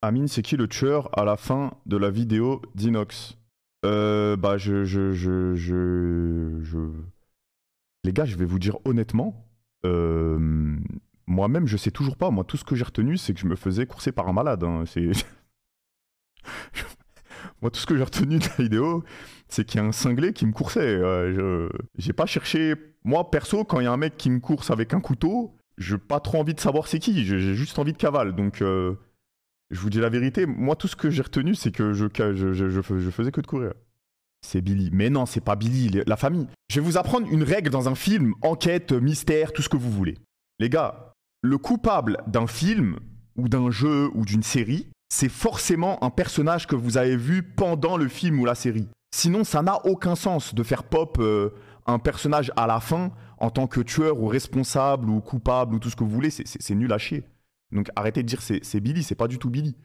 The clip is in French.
Amine, c'est qui le tueur à la fin de la vidéo d'Inox euh, Bah, je je, je, je, je, Les gars, je vais vous dire honnêtement, euh, moi-même, je sais toujours pas. Moi, tout ce que j'ai retenu, c'est que je me faisais courser par un malade. Hein. C'est. moi, tout ce que j'ai retenu de la vidéo, c'est qu'il y a un cinglé qui me coursait. Euh, je J'ai pas cherché. Moi, perso, quand il y a un mec qui me course avec un couteau, j'ai pas trop envie de savoir c'est qui. J'ai juste envie de cavale. Donc. Euh, je vous dis la vérité, moi tout ce que j'ai retenu, c'est que je, faisais que de courir. C'est Billy. Mais non, c'est pas Billy, la famille. Je vais vous apprendre une règle dans un film, enquête, mystère, tout ce que vous voulez. Les gars, le coupable d'un film, ou d'un jeu, ou d'une série, c'est forcément un personnage que vous avez vu pendant le film ou la série. Sinon, ça n'a aucun sens de faire pop euh, un personnage à la fin en tant que tueur ou responsable ou coupable ou tout ce que vous voulez. C'est nul à chier. Donc arrêtez de dire c'est Billy, c'est pas du tout Billy.